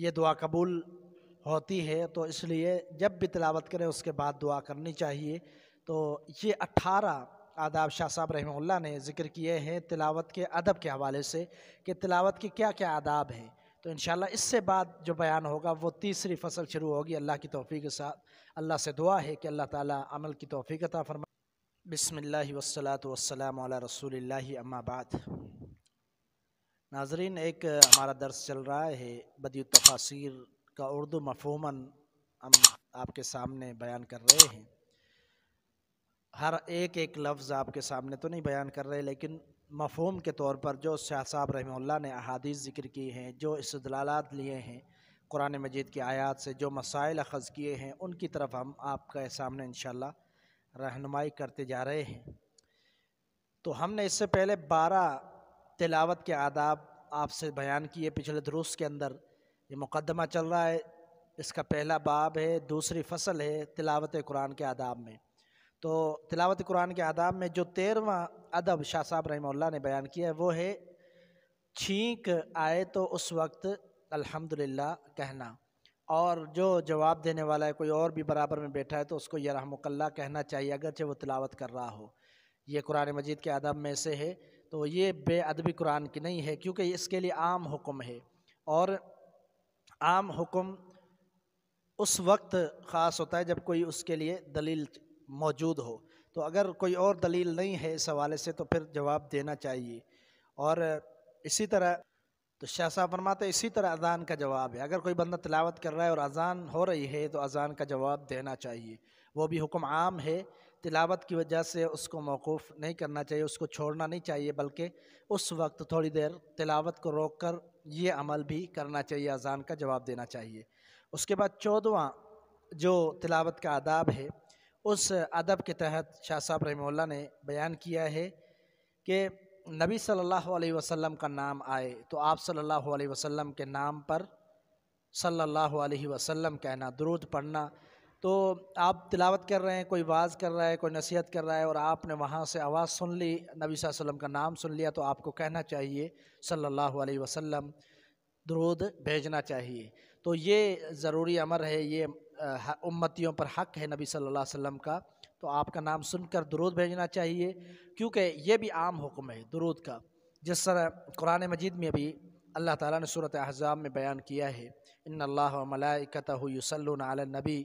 ये दुआ कबूल होती है तो इसलिए जब भी तिलावत करें उसके बाद दुआ करनी चाहिए तो ये अट्ठारह आदाब शाह साहब रहमल्ला ने ज़िक्र किए हैं तिलावत के अदब के हवाले से कि तिलावत के क्या क्या आदाब हैं तो इन इससे बाद जो बयान होगा वो तीसरी फसल शुरू होगी अल्लाह की तोफ़ी के साथ अल्लाह से दुआ है कि अल्लाह ताला अमल की तोफ़ी अता फरमा बिसमिल्ल वसलात वसलाम रसूल अम्माबाद नाजरीन एक हमारा दर्स चल रहा है बदी तफासिर का उर्दू मफूमन हम आपके सामने बयान कर रहे हैं हर एक एक लफ्ज़ आपके सामने तो नहीं बयान कर रहे लेकिन मफहम के तौर पर जो शाह साहब रहमल्ला ने अहादीस ज़िक्र की हैं जो इसदलालत लिए हैं कुरान मजीद की आयात से जो मसाइल अखज़ किए हैं उनकी तरफ हम आपके सामने इन शहनुमाई करते जा रहे हैं तो हमने इससे पहले बारह तिलावत के आदाब आपसे बयान किए पिछले दुरुस के अंदर ये मुकदमा चल रहा है इसका पहला बाब है दूसरी फसल है तिलावत कुरान के आदाब में तो तिलावत कुरान के आदाब में जो तेरवा अदब शाह साहब रही ने बयान किया है वो है छींक आए तो उस वक्त अल्हम्दुलिल्लाह कहना और जो जवाब देने वाला है कोई और भी बराबर में बैठा है तो उसको यह रहा कहना चाहिए अगरचे वो तिलावत कर रहा हो ये कुरान मजीद के अदब में से है तो ये बेअदबी कुरान की नहीं है क्योंकि इसके लिए आम हुक्म है और आम हुक्म उस वक्त ख़ास होता है जब कोई उसके लिए दलील मौजूद हो तो अगर कोई और दलील नहीं है इस हवाले से तो फिर जवाब देना चाहिए और इसी तरह तो शाह साहब फरमाते इसी तरह अजान का जवाब है अगर कोई बंदा तलावत कर रहा है और अजान हो रही है तो अजान का जवाब देना चाहिए वो भी हुक्म आम है तिलावत की वजह से उसको मौकूफ़ नहीं करना चाहिए उसको छोड़ना नहीं चाहिए बल्कि उस वक्त थोड़ी देर तिलावत को रोक कर ये अमल भी करना चाहिए अजान का जवाब देना चाहिए उसके बाद चौदवा जो तिलावत का आदाब है उस अदब के तहत शाह साहब रहमल्ला ने बयान किया है कि नबी सल्लल्लाहु अलैहि वसल्लम का नाम आए तो आप सल्लल्लाहु अलैहि वसल्लम के नाम पर सल्लल्लाहु अलैहि वसल्लम कहना दुरुद पढ़ना तो आप तिलावत कर रहे हैं कोई आवाज़ कर रहा है कोई नसीहत कर रहा है और आपने वहाँ से आवाज़ सुन ली नबी वसल्लम का नाम सुन लिया तो आपको कहना चाहिए सल्लल्लाहु अलैहि वसल्लम दरूद भेजना चाहिए तो ये ज़रूरी अमर है ये उम्मतियों पर हक़ है नबी सल्लल्लाहु अलैहि वसल्लम का तो आपका नाम सुनकर दरूद भेजना चाहिए क्योंकि ये भी आम हुक्म है दरूद का जिस तरह कुरान मजीद में भी अल्लाह ताला ने सूरत अहज़ाब में बयान किया है इन अल्लामलाकतसलनबी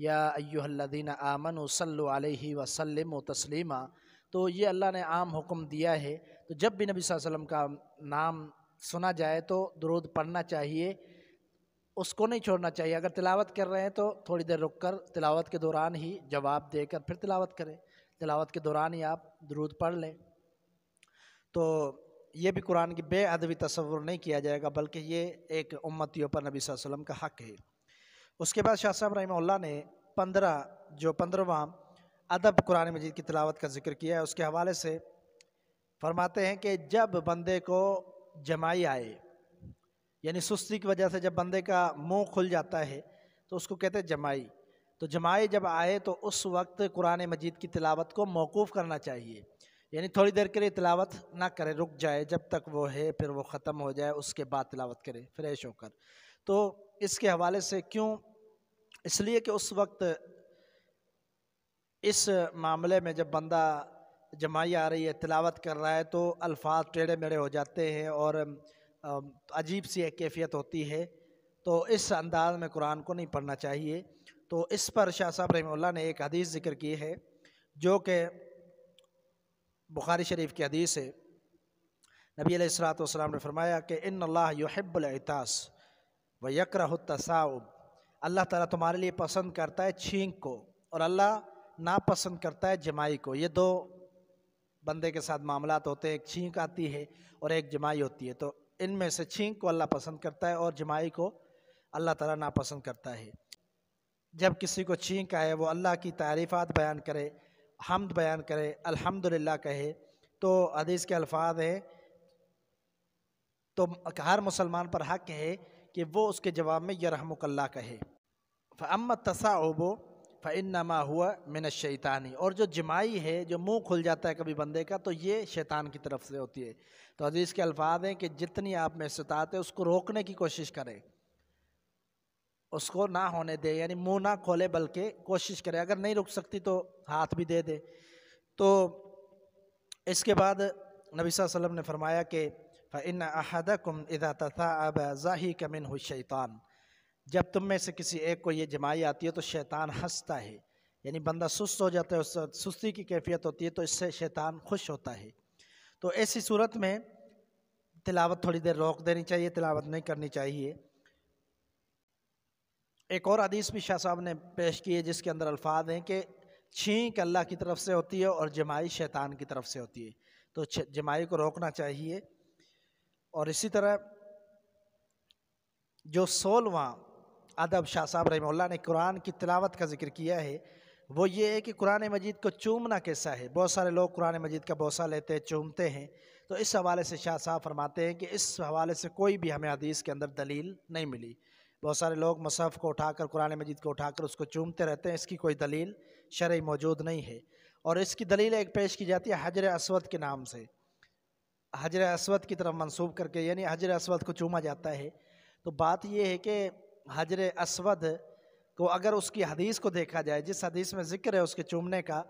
या अयुल्लिन आमन वसल वसलम तस्लिमा तो ये अल्लाह ने आम हुक्म दिया है तो जब भी नबी वसल्लम का नाम सुना जाए तो दरूद पढ़ना चाहिए उसको नहीं छोड़ना चाहिए अगर तिलावत कर रहे हैं तो थोड़ी देर रुक कर तिलावत के दौरान ही जवाब देकर फिर तिलावत करें तिलावत के दौरान ही आप दरूद पढ़ लें तो ये भी कुरान की बेअदबी तस्वुर नहीं किया जाएगा बल्कि ये एक उम्मतियों पर नबी वसल्लम का हक है उसके बाद शाह साहब रही ने पंद्रह जो पंद्रहवा अदब कुरान मजीद की तलावत का जिक्र किया है उसके हवाले से फरमाते हैं कि जब बंदे को जमाई आए यानी सुस्ती की वजह से जब बंदे का मुंह खुल जाता है तो उसको कहते हैं जमाई तो जमाई जब आए तो उस वक्त कुरान मजीद की तिलावत को मौकूफ़ करना चाहिए यानी थोड़ी देर के लिए तिलावत ना करें रुक जाए जब तक वो है फिर वो ख़त्म हो जाए उसके बाद तिलावत करें फ्रेश होकर तो इसके हवाले से क्यों इसलिए कि उस वक्त इस मामले में जब बंदा जमाई आ रही है तिलावत कर रहा है तो अल्फाज टेढ़े मेढ़े हो जाते हैं और अजीब सी एक कैफियत होती है तो इस अंदाज में कुरान को नहीं पढ़ना चाहिए तो इस पर शाह साहब रही ने एक हदीस ज़िक्र की है जो कि बुखारी शरीफ की हदीस है नबी अलैहिस्सलाम ने फरमाया कि इन अल्लाह युहब्बुलतास व यकरतसाउब अल्लाह ताला तुम्हारे लिए पसंद करता है छींक को और अल्लाह नापसंद करता है जमाई को ये दो बंदे के साथ मामला होते हैं एक छींक आती है और एक जमाई होती है तो इनमें से छींक को अल्लाह पसंद करता है और जमाई को अल्लाह ताला नापसंद करता है जब किसी को छींक आए वो अल्लाह की तारीफ़ात बयान करे हमद बयान करे अल्हम्दुलिल्लाह कहे तो हदीस के अल्फाज हैं तो हर मुसलमान पर हक है कि वो उसके जवाब में यरहमकल्ला कहे फ़म तसाउबो फ़िनमा हुआ मिन शैतानी और जो जमाई है जो मुंह खुल जाता है कभी बंदे का तो ये शैतान की तरफ से होती है तो हदीस के अल्फाज हैं कि जितनी आप में सतात है उसको रोकने की कोशिश करें उसको ना होने दे यानी मुंह ना खोले बल्कि कोशिश करे अगर नहीं रुक सकती तो हाथ भी दे दे तो इसके बाद नबी वसल्लम ने फरमाया कि इन अहद कम इधा तथा अब जाही कमिन हो शैतान जब तुम में से किसी एक को ये जमाई आती है तो शैतान हंसता है यानी बंदा सुस्त हो जाता है उस सुस्ती की कैफियत होती है तो इससे शैतान खुश होता है तो ऐसी सूरत में तिलावत थोड़ी देर रोक देनी चाहिए तिलावत नहीं करनी चाहिए एक और अदीस भी शाह साहब ने पेश किए जिसके अंदर अल्फाज हैं कि छींक अल्लाह की तरफ से होती है और जमाई शैतान की तरफ से होती है तो जमाई को रोकना चाहिए और इसी तरह जो सोलवा अदब शाह साहब रहमल्ला ने कुरान की तिलावत का जिक्र किया है वो ये है कि कुरान मजीद को चूमना कैसा है बहुत सारे लोग कुरान मजीद का बोसा लेते हैं चूमते हैं तो इस हवाले से शाह साहब फरमाते हैं कि इस हवाले से कोई भी हमें हदीस के अंदर दलील नहीं मिली बहुत सारे लोग मसहफ़ को उठाकर कुरान मजीद को उठाकर उसको चूमते रहते हैं इसकी कोई दलील शर्य मौजूद नहीं है और इसकी दलील एक पेश की जाती है हजर असवद के नाम से हजर असवद की तरफ मंसूब करके यानी हजर असवद को चूमा जाता है तो बात यह है कि हजर असवद को अगर उसकी हदीस को देखा जाए जिस हदीस में ज़िक्र है उसके चूमने का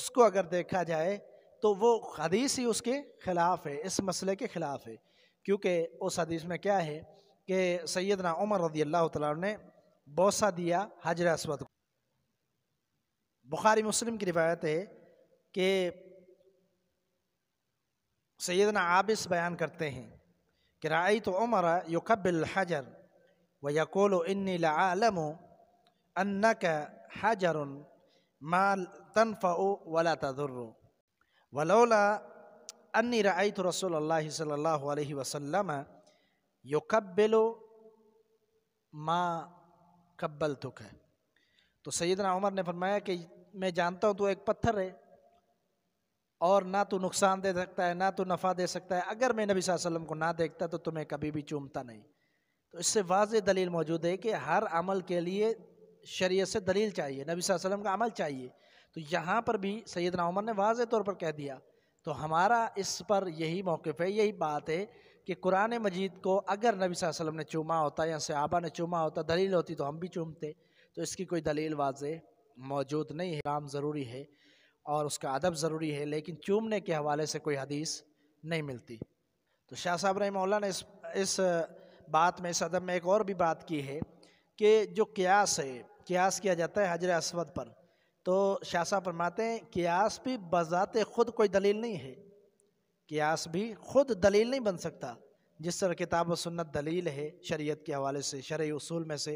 उसको अगर देखा जाए तो वो हदीस ही उसके ख़िलाफ़ है इस मसले के ख़िलाफ़ है क्योंकि उस हदीस में क्या है कि सैदना उमर रदी अल्लाह ने बोसा दिया हजर असवद को बुखारी मुस्लिम की रिवायत है कि सैदना आबिस बयान करते हैं कि राई तो उमर युकबिल हजर व यकोल इन्नी का हजर माल तनफ़ वला तदुर वलोला अन्नी राई तो रसोल्ला सल्ला वसलम योकबेलो माँ कब्बल तुक है तो सैदना उमर ने फरमाया कि मैं जानता हूँ तो एक पत्थर है और ना तो नुकसान दे सकता है ना तो नफ़ा दे सकता है अगर मैं नबी वसल्लम को ना देखता तो तुम्हें कभी भी चूमता नहीं तो इससे वाज दलील मौजूद है कि हर अमल के लिए शरीय से दलील चाहिए नबी वसल्लम का अमल चाहिए तो यहाँ पर भी सैदना उमर ने वाज तौर पर कह दिया तो हमारा इस पर यही मौक़ है यही बात है कि कुरान मजीद को अगर नबी वसल्लम ने चूमा होता या सहाबा ने चूमा होता दलील होती तो हम भी चूमते तो इसकी कोई दलील वाज मौजूद नहीं है काम ज़रूरी है और उसका अदब ज़रूरी है लेकिन चूमने के हवाले से कोई हदीस नहीं मिलती तो शाह साहब रही ने इस इस बात में इस अदब में एक और भी बात की है कि जो क्यास है क्यास किया जाता है हजर असवद पर तो शाह फरमाते हैं कियास भी बज़ात ख़ुद कोई दलील नहीं है क्यास भी खुद दलील नहीं बन सकता जिस तरह किताब सुन्नत दलील है शरीयत के हवाले से शरय उसूल में से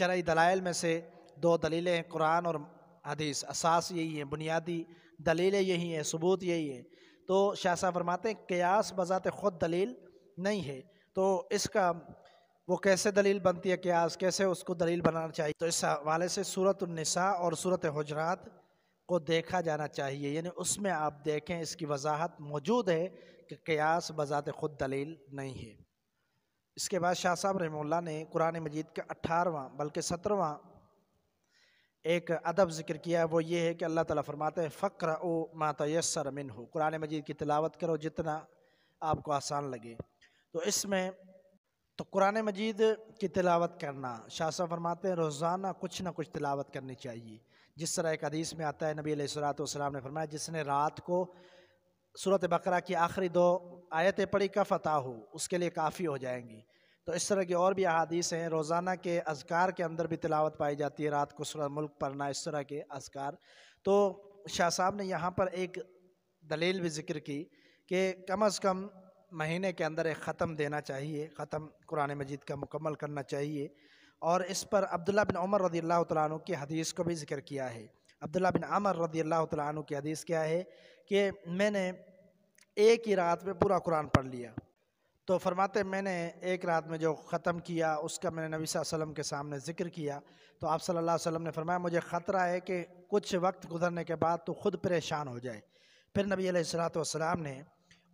शरय दलाइल में से दो दलीलें हैं कुरान और हदीस असास यही हैं बुनियादी दलीलें यही हैं सबूत यही हैं तो शाशाह फरमाते हैं कयास बज़ात ख़ुद दलील नहीं है तो इसका वो कैसे दलील बनती है क्यास कैसे उसको दलील बनाना चाहिए तो इस हवाले से सूरत उन्निसा और सूरत हजरात को देखा जाना चाहिए यानी उसमें आप देखें इसकी वजाहत मौजूद है कि कयास बज़ात ख़ुद दलील नहीं है इसके बाद शाह साहब रहमुल्ला ने कुरान मजीद के अठारवा बल्कि सत्रहवा एक अदब ज़िक्र किया है वो ये है कि अल्लाह ताला फरमाते हैं फ़क्र ओ मातयसर मिन हो कुरान मजीद की तिलावत करो जितना आपको आसान लगे तो इसमें तो कुरान मजीद की तिलावत करना शाह फरमाते हैं रोज़ाना कुछ ना कुछ तिलावत करनी चाहिए जिस तरह एक हदीस में आता है नबी सलाम ने फरमाया जिसने रात को सूरत बकरा की आखिरी दो आयतें पढ़ी का फतह हो उसके लिए काफ़ी हो जाएंगी तो इस तरह की और भी अदीस हैं रोज़ाना के अजकार के अंदर भी तिलावत पाई जाती है रात को सूरत मुल्क पढ़ना इस तरह के अजकार तो शाह साहब ने यहाँ पर एक दलील भी जिक्र की कि कम अज़ कम महीने के अंदर एक ख़त्म देना चाहिए ख़त्म कुरान मजीद का मुकम्मल करना चाहिए और इस पर अब्दुल्ला बिन उमर रदी अल्लाह तु की हदीस को भी जिक्र किया है अब्दुल्ला बिन अमर रदी अल्लाह तु की हदीस क्या है कि मैंने एक ही रात में पूरा कुरान पढ़ लिया तो फरमाते मैंने एक रात में जो ख़त्म किया उसका मैंने नबी वसम के सामने ज़िक्र किया तो आप सल्लल्लाहु अलैहि वसल्लम ने फरमाया मुझे ख़तरा है कि कुछ वक्त गुजरने के बाद तो ख़ुद परेशान हो जाए फिर नबी सलात वसलाम ने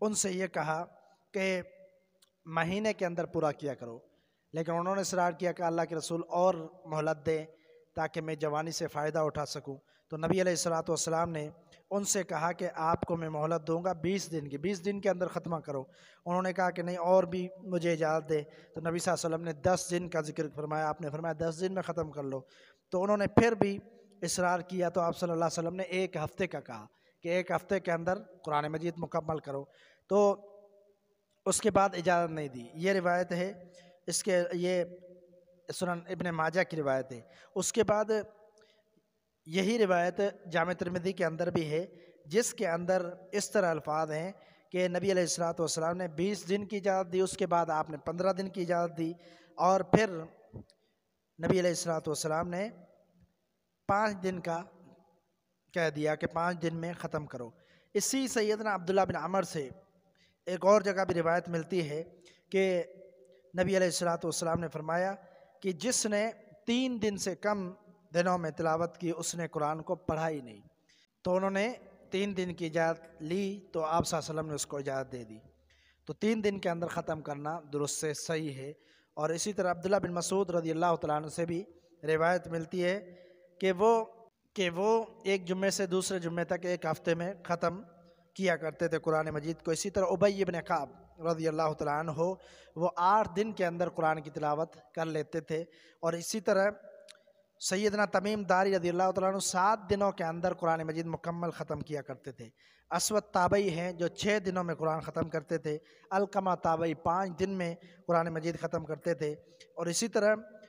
उनसे ये कहा के महीने के अंदर पूरा किया करो लेकिन उन्होंने इसरार किया कि अल्लाह के रसूल और मोहलत दें ताकि मैं जवानी से फ़ायदा उठा सकूं तो नबी सलाम ने उनसे कहा कि आपको मैं मोहलत दूंगा बीस दिन की बीस दिन के अंदर ख़त्मा करो उन्होंने कहा कि नहीं और भी मुझे इजाज़त दे तो नबी वसल्लम ने दस दिन का जिक्र फरमाया आपने फरमाया दस दिन में ख़त्म कर लो तो उन्होंने फिर भी इसरार किया तो आप सल्लल्लाहु अलैहि वसल्लम ने एक हफ़्ते का कहा कि एक हफ़्ते के अंदर कुरान मजीद मुकम्मल करो तो उसके बाद इजाज़त नहीं दी ये रिवायत है इसके ये सुनन इबन माजा की रिवायत है उसके बाद यही रिवायत जाम तरमदी के अंदर भी है जिसके अंदर इस तरह अल्फाज हैं कि नबी अलैहिस्सलाम ने 20 दिन की इजाज़त दी उसके बाद आपने 15 दिन की इजाज़त दी और फिर नबी अलैहिस्सलाम ने पाँच दिन का कह दिया कि पाँच दिन में ख़त्म करो इसी सैदना अब्दुल्ला बिन अमर से एक और जगह भी रिवायत मिलती है कि नबी अलैहिस्सलाम ने फरमाया कि जिसने तीन दिन से कम दिनों में तिलावत की उसने कुरान को पढ़ा ही नहीं तो उन्होंने तीन दिन की इजाज़त ली तो आप वसल्लम ने उसको इजाज़त दे दी तो तीन दिन के अंदर ख़त्म करना दुरुस्त से सही है और इसी तरह अब्दुल्ला बिन मसूद रजी अल्लाह तन से भी रिवायत मिलती है कि वो कि वो एक जुम्मे से दूसरे जुम्मे तक एक हफ़्ते में ख़त्म किया करते थे कुरान मजीद को इसी तरह उबई इबन खाब रजी अल्लाह तन हो वो आठ दिन के अंदर कुरान की तिलावत कर लेते थे और इसी तरह सैदना तमीम दारी रदी अल्लाह तन सात दिनों के अंदर कुरान मजीद मुकम्मल ख़त्म किया करते थे असवद ताबई हैं जो छः दिनों में कुरान ख़त्म करते थे अलकमा ताबई पाँच दिन में कुरान मजीद ख़त्म करते थे और इसी तरह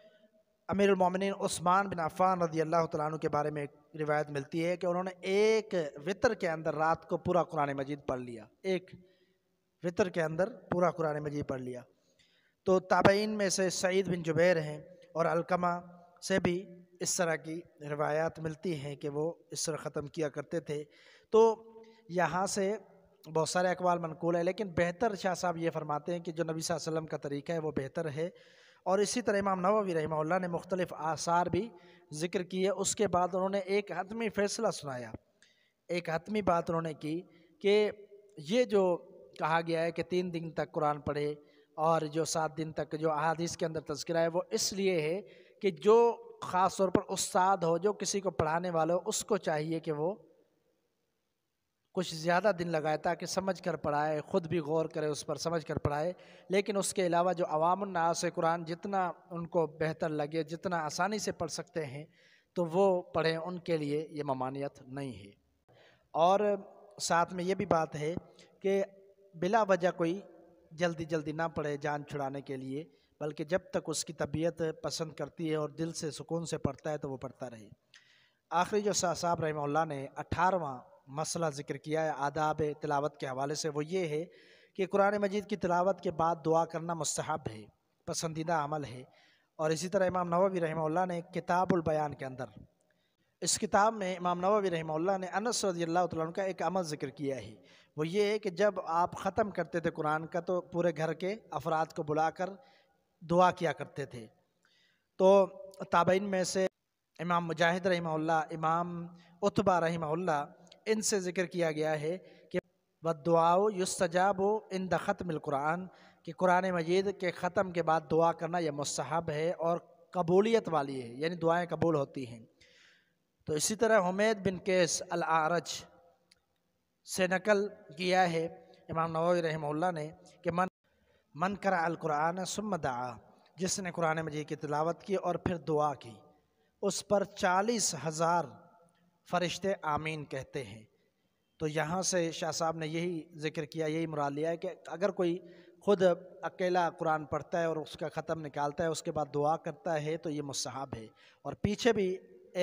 अमीर उमिन उस्मान बिन अफ़ान रदी अल्लाह तु के बारे में एक रिवायत मिलती है कि उन्होंने एक वितर के अंदर रात को पूरा कुरान मजीद पढ़ लिया एक वितर के अंदर पूरा कुरान मजीद पढ़ लिया तो ताबईन में से सईद बिन जुबैर हैं और अलकमा से भी इस तरह की रवायात मिलती हैं कि वो इस तरह ख़त्म किया करते थे तो यहाँ से बहुत सारे अकवाल मनकूल है लेकिन बेहतर शाह साहब ये फरमाते हैं कि जो नबी वसल्लम का तरीका है वो बेहतर है और इसी तरह इमाम नवी रही ने मुख्तलिफ़ आसार भी ज़िक्र किए उसके बाद उन्होंने एक हतमी फ़ैसला सुनाया एक हतमी बात उन्होंने की कि ये जो कहा गया है कि तीन दिन तक कुरान पढ़े और जो सात दिन तक जो अहादीस के अंदर तस्करा है वो इसलिए है कि जो ख़ास तौर पर उस्ताद हो जो किसी को पढ़ाने वाला हो उसको चाहिए कि वो कुछ ज़्यादा दिन लगाए ताकि समझ कर पढ़ाए ख़ुद भी गौर करे उस पर समझ कर पढ़ाए लेकिन उसके अलावा जो अवामनास कुरान जितना उनको बेहतर लगे जितना आसानी से पढ़ सकते हैं तो वो पढ़ें उनके लिए ये ममानियत नहीं है और साथ में ये भी बात है कि बिला वजह कोई जल्दी जल्दी ना पढ़े जान छुड़ाने के लिए बल्कि जब तक उसकी तबीयत पसंद करती है और दिल से सुकून से पढ़ता है तो वो पढ़ता रहे आखिरी जो साहब रहमल्ला ने अठारहवा मसला ज़िक्र किया है आदाब तिलावत के हवाले से वो ये है कि कुरान मजीद की तिलावत के बाद दुआ करना मस्तहब है पसंदीदा अमल है और इसी तरह इमाम नववी रहमल्ला ने किताबुलबयान के अंदर इस किताब में इमाम नववी रहमल्ला ने अनस रजी तुम का एक अमल ज़िक्र किया है वो ये है कि जब आप ख़त्म करते थे कुरान का तो पूरे घर के अफराद को बुलाकर दुआ किया करते थे तो ताबइन में से इमाम मुजाहिद रही इमाम उतबा रही इनसे ज़िक्र किया गया है कि बदुआओ युसजाबो इन द ख़त्म कुरान कि कुरान मजीद के ख़त्म के बाद दुआ करना यह मसहब है और कबूलियत वाली है यानी दुआएँ कबूल होती हैं तो इसी तरह हमेद बिन केस अल आरज से नकल किया है इमाम नवी रहमल्ला ने कि मन मन करा अलकुरान सुम दा जिसने कुरान मजीद की तिलावत की और फिर दुआ की उस पर चालीस हज़ार फ़रिश्ते आमीन कहते हैं तो यहाँ से शाह साहब ने यही जिक्र किया यही मुरा लिया है कि अगर कोई ख़ुद अकेला कुरान पढ़ता है और उसका ख़त्म निकालता है उसके बाद दुआ करता है तो ये मसहाब है और पीछे भी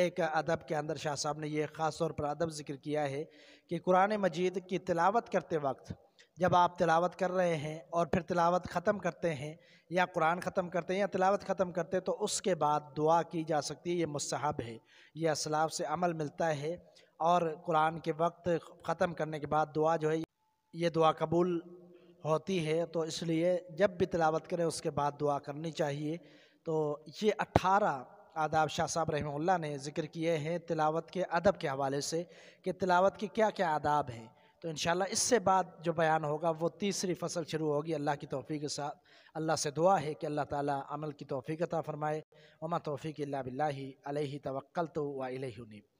एक अदब के अंदर शाह साहब ने यह ख़ास तौर पर अदब जिक्र किया है कि कुरान मजीद की तिलावत करते वक्त जब आप तिलावत कर रहे हैं और फिर तिलावत ख़त्म करते हैं या कुरान ख़त्म करते हैं या तिलावत ख़त्म करते हैं तो उसके बाद दुआ की जा सकती है ये मसहब है ये असलाब से अमल मिलता है और कुरान के वक्त ख़त्म करने के बाद दुआ जो है ये दुआ कबूल होती है तो इसलिए जब भी तिलावत करें उसके बाद दुआ करनी चाहिए तो ये अट्ठारह आदाब शाह साहब रहमल्ला ने जिक्र किए हैं तिलावत के अदब के हवाले से कि तिलावत के क्या क्या आदाब हैं तो इन इससे बाद जो बयान होगा वो तीसरी फसल शुरू होगी अल्लाह की तोफ़ी के साथ अल्लाह से दुआ है कि अल्लाह ताला अमल की तोफ़ी अता फ़रमाए ममा तोफ़ी के बिल्ला तवक्ल तो वाही अलहीब